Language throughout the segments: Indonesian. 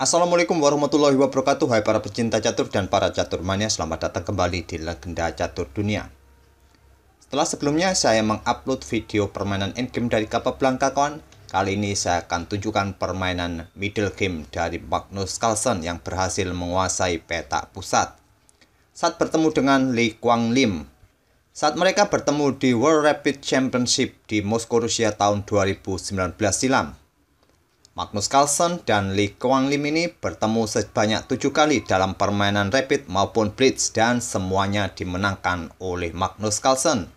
Assalamualaikum warahmatullahi wabarakatuh Hai para pecinta catur dan para catur mania Selamat datang kembali di Legenda Catur Dunia Setelah sebelumnya saya mengupload video permainan endgame dari Kapal Blanca kawan Kali ini saya akan tunjukkan permainan middle game dari Magnus Carlsen yang berhasil menguasai peta pusat Saat bertemu dengan Lee Kuang Lim Saat mereka bertemu di World Rapid Championship di Moskow Rusia tahun 2019 silam Magnus Carlsen dan Lee Kwang Lim ini bertemu sebanyak tujuh kali dalam permainan rapid maupun blitz dan semuanya dimenangkan oleh Magnus Carlsen.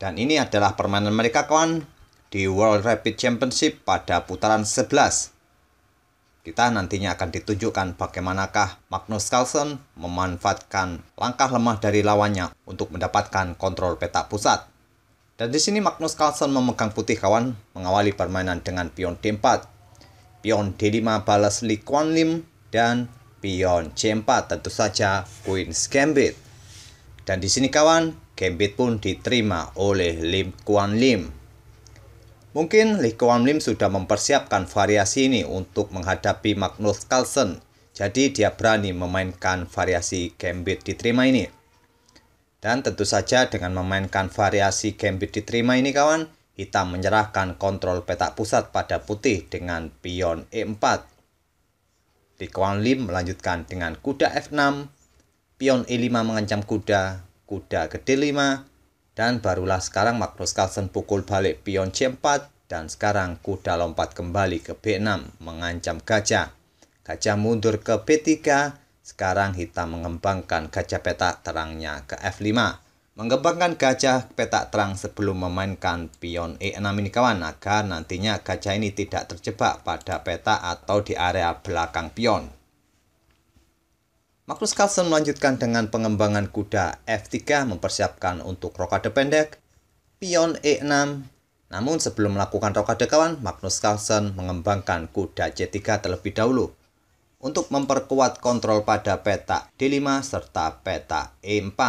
Dan ini adalah permainan mereka kawan di World Rapid Championship pada putaran 11. Kita nantinya akan ditunjukkan bagaimanakah Magnus Carlsen memanfaatkan langkah lemah dari lawannya untuk mendapatkan kontrol peta pusat. Dan di sini Magnus Carlsen memegang putih kawan mengawali permainan dengan pion D4. Pion D5 balas Lee Kuan Lim dan pion C4 tentu saja Queen's Gambit. Dan di sini kawan, Gambit pun diterima oleh Lim Kuan Lim. Mungkin Lee Kuan Lim sudah mempersiapkan variasi ini untuk menghadapi Magnus Carlsen. Jadi dia berani memainkan variasi Gambit diterima ini. Dan tentu saja dengan memainkan variasi gambit diterima ini kawan, hitam menyerahkan kontrol petak pusat pada putih dengan pion E4. Di kawan Lim melanjutkan dengan kuda F6, pion E5 mengancam kuda, kuda ke D5, dan barulah sekarang Magnus Carlsen pukul balik pion C4 dan sekarang kuda lompat kembali ke B6 mengancam gajah. Gajah mundur ke B3 sekarang kita mengembangkan gajah petak terangnya ke F5. Mengembangkan gajah petak terang sebelum memainkan pion E6 ini kawan agar nantinya gajah ini tidak terjebak pada peta atau di area belakang pion. Magnus Carlsen melanjutkan dengan pengembangan kuda F3 mempersiapkan untuk rokade pendek, pion E6. Namun sebelum melakukan rokade kawan, Magnus Carlsen mengembangkan kuda C3 terlebih dahulu untuk memperkuat kontrol pada peta D5 serta peta E4.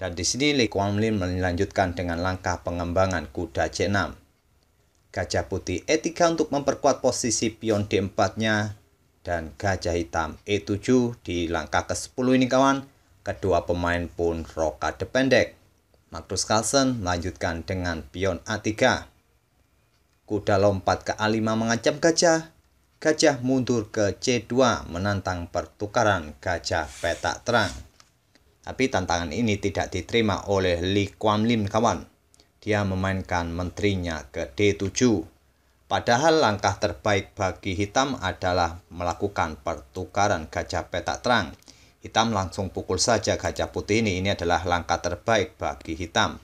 Dan di sini Lee Kuan Lim melanjutkan dengan langkah pengembangan kuda C6. Gajah putih E3 untuk memperkuat posisi pion D4-nya dan gajah hitam E7 di langkah ke-10 ini kawan. Kedua pemain pun rokade pendek. Magnus Carlsen melanjutkan dengan pion A3. Kuda lompat ke A5 mengancam gajah gajah mundur ke C2 menantang pertukaran gajah petak terang. Tapi tantangan ini tidak diterima oleh Lee Kuan Lim kawan. Dia memainkan menterinya ke D7. Padahal langkah terbaik bagi hitam adalah melakukan pertukaran gajah petak terang. Hitam langsung pukul saja gajah putih ini. Ini adalah langkah terbaik bagi hitam.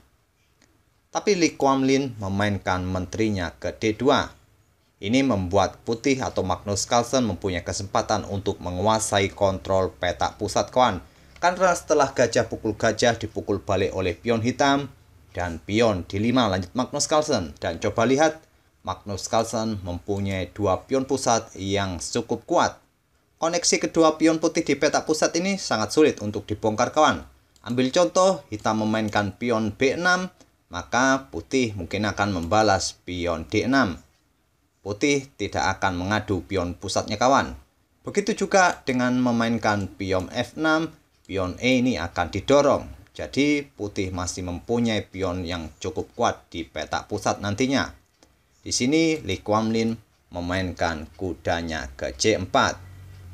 Tapi Lee Kuan Lin memainkan menterinya ke D2 ini membuat Putih atau Magnus Carlsen mempunyai kesempatan untuk menguasai kontrol peta pusat kawan. Karena setelah gajah pukul gajah dipukul balik oleh pion hitam dan pion di 5 lanjut Magnus Carlsen. Dan coba lihat, Magnus Carlsen mempunyai dua pion pusat yang cukup kuat. Koneksi kedua pion putih di peta pusat ini sangat sulit untuk dibongkar kawan. Ambil contoh, hitam memainkan pion B6, maka putih mungkin akan membalas pion D6. Putih tidak akan mengadu pion pusatnya kawan. Begitu juga dengan memainkan pion F6, pion E ini akan didorong. Jadi putih masih mempunyai pion yang cukup kuat di petak pusat nantinya. Di sini Li Kuamlin memainkan kudanya ke C4.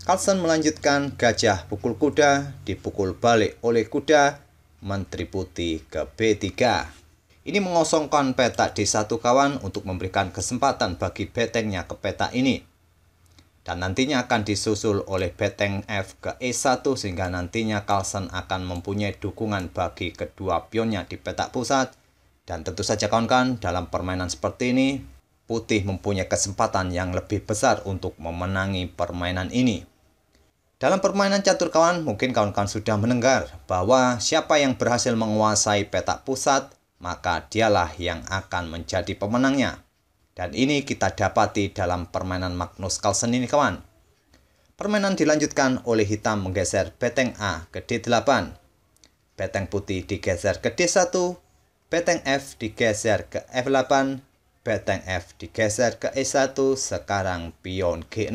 Carlsen melanjutkan gajah pukul kuda, dipukul balik oleh kuda, menteri putih ke B3. Ini mengosongkan petak di desa kawan untuk memberikan kesempatan bagi betengnya ke petak ini. Dan nantinya akan disusul oleh beteng F ke E1 sehingga nantinya Carlsen akan mempunyai dukungan bagi kedua pionnya di petak pusat. Dan tentu saja kawan-kawan dalam permainan seperti ini, putih mempunyai kesempatan yang lebih besar untuk memenangi permainan ini. Dalam permainan catur kawan, mungkin kawan-kawan sudah mendengar bahwa siapa yang berhasil menguasai petak pusat maka dialah yang akan menjadi pemenangnya. Dan ini kita dapati dalam permainan Magnus Carlsen ini kawan. Permainan dilanjutkan oleh hitam menggeser beteng A ke D8. Beteng putih digeser ke D1, beteng F digeser ke F8, beteng F digeser ke E1, sekarang pion G6.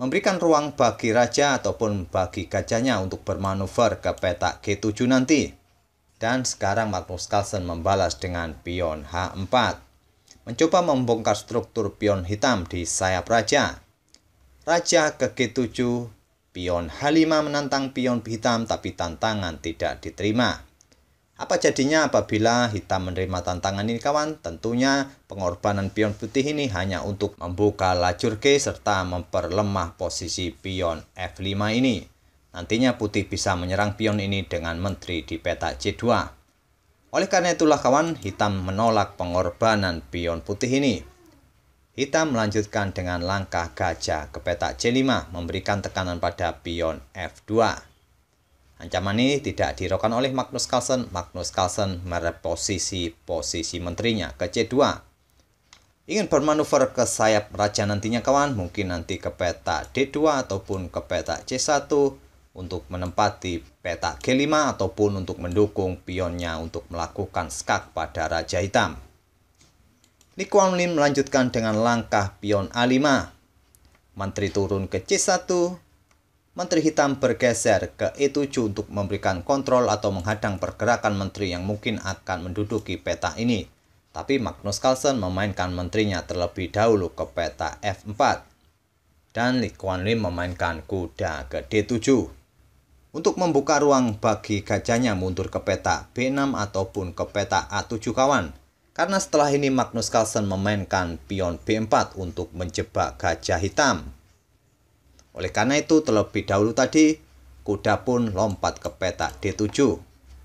Memberikan ruang bagi raja ataupun bagi gajahnya untuk bermanuver ke petak G7 nanti. Dan sekarang Magnus Carlsen membalas dengan pion H4. Mencoba membongkar struktur pion hitam di sayap raja. Raja ke G7, pion H5 menantang pion hitam tapi tantangan tidak diterima. Apa jadinya apabila hitam menerima tantangan ini kawan? Tentunya pengorbanan pion putih ini hanya untuk membuka lajur G serta memperlemah posisi pion F5 ini. Nantinya putih bisa menyerang pion ini dengan menteri di peta C2. Oleh karena itulah kawan, hitam menolak pengorbanan pion putih ini. Hitam melanjutkan dengan langkah gajah ke peta C5 memberikan tekanan pada pion F2. Ancaman ini tidak dirokan oleh Magnus Carlsen. Magnus Carlsen mereposisi posisi menterinya ke C2. Ingin bermanuver ke sayap raja nantinya kawan, mungkin nanti ke peta D2 ataupun ke peta C1 untuk menempati peta G5 ataupun untuk mendukung pionnya untuk melakukan skak pada Raja Hitam. Li Kuan Lin melanjutkan dengan langkah pion A5. Menteri turun ke C1, Menteri Hitam bergeser ke E7 untuk memberikan kontrol atau menghadang pergerakan menteri yang mungkin akan menduduki peta ini. Tapi Magnus Carlsen memainkan menterinya terlebih dahulu ke peta F4. Dan Li Kuan Lin memainkan kuda ke D7 untuk membuka ruang bagi gajahnya mundur ke peta B6 ataupun ke peta A7 kawan. Karena setelah ini Magnus Carlsen memainkan pion B4 untuk menjebak gajah hitam. Oleh karena itu terlebih dahulu tadi, kuda pun lompat ke peta D7.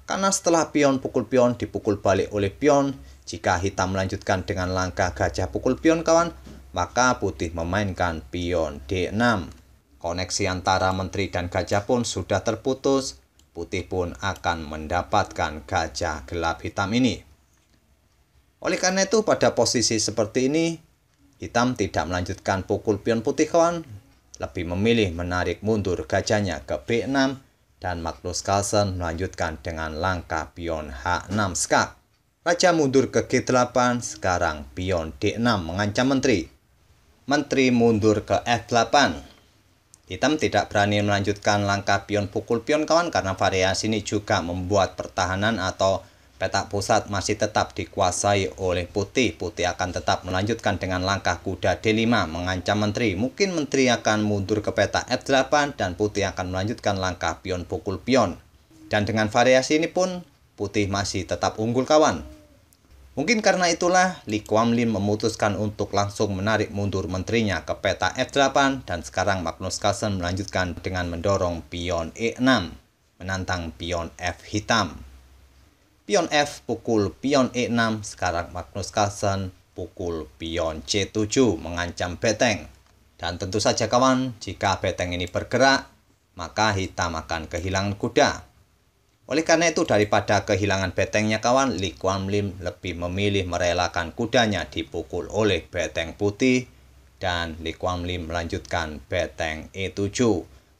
Karena setelah pion pukul pion dipukul balik oleh pion, jika hitam melanjutkan dengan langkah gajah pukul pion kawan, maka putih memainkan pion D6. Koneksi antara menteri dan gajah pun sudah terputus, putih pun akan mendapatkan gajah gelap hitam ini. Oleh karena itu, pada posisi seperti ini, hitam tidak melanjutkan pukul pion putih kawan, lebih memilih menarik mundur gajahnya ke B6 dan Magnus Carlsen melanjutkan dengan langkah pion H6 skak. Raja mundur ke G8, sekarang pion D6 mengancam menteri. Menteri mundur ke F8. Hitam tidak berani melanjutkan langkah pion pukul pion kawan karena variasi ini juga membuat pertahanan atau petak pusat masih tetap dikuasai oleh putih. Putih akan tetap melanjutkan dengan langkah kuda D5 mengancam menteri. Mungkin menteri akan mundur ke petak F8 dan putih akan melanjutkan langkah pion pukul pion. Dan dengan variasi ini pun putih masih tetap unggul kawan. Mungkin karena itulah Lee Kuan Lim memutuskan untuk langsung menarik mundur menterinya ke peta F8 dan sekarang Magnus Carlsen melanjutkan dengan mendorong pion E6 menantang pion F hitam. Pion F pukul pion E6 sekarang Magnus Carlsen pukul pion C7 mengancam beteng. Dan tentu saja kawan, jika beteng ini bergerak, maka hitam akan kehilangan kuda. Oleh karena itu, daripada kehilangan betengnya kawan, Li Kuan Lim lebih memilih merelakan kudanya dipukul oleh beteng putih dan Li Kuan Lim melanjutkan beteng E7.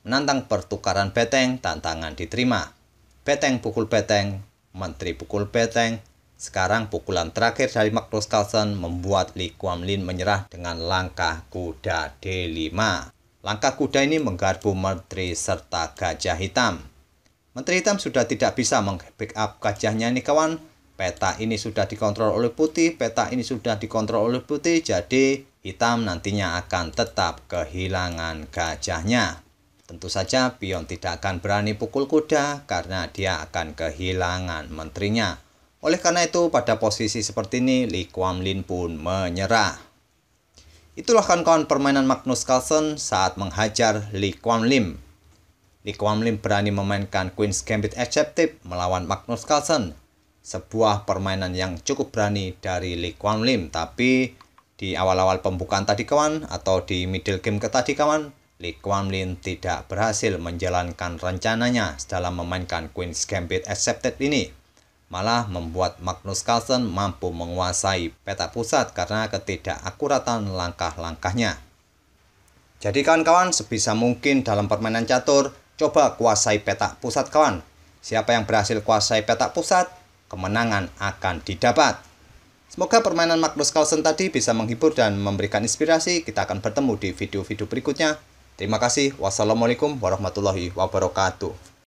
Menantang pertukaran beteng, tantangan diterima. Beteng pukul beteng, menteri pukul beteng, sekarang pukulan terakhir dari Magnus Carlsen membuat Li Kuan Lim menyerah dengan langkah kuda D5. Langkah kuda ini menggarpu menteri serta gajah hitam. Menteri hitam sudah tidak bisa meng-backup gajahnya ini kawan. Peta ini sudah dikontrol oleh putih, peta ini sudah dikontrol oleh putih, jadi hitam nantinya akan tetap kehilangan gajahnya. Tentu saja Pion tidak akan berani pukul kuda karena dia akan kehilangan menterinya. Oleh karena itu pada posisi seperti ini Lee Kuan Lin pun menyerah. Itulah kan kawan permainan Magnus Carlsen saat menghajar Lee Kuan Lim. Lee Kwan Lim berani memainkan Queen's Gambit Adaptive melawan Magnus Carlsen. Sebuah permainan yang cukup berani dari Lee Kwan Lim, tapi di awal-awal pembukaan tadi kawan atau di middle game ke tadi kawan, Lee Kwan Lim tidak berhasil menjalankan rencananya dalam memainkan Queen's Gambit Accepted ini malah membuat Magnus Carlsen mampu menguasai peta pusat karena ketidakakuratan langkah-langkahnya. Jadi kawan-kawan sebisa mungkin dalam permainan catur, Coba kuasai petak pusat kawan. Siapa yang berhasil kuasai petak pusat, kemenangan akan didapat. Semoga permainan Magnus Carlsen tadi bisa menghibur dan memberikan inspirasi. Kita akan bertemu di video-video berikutnya. Terima kasih. Wassalamualaikum warahmatullahi wabarakatuh.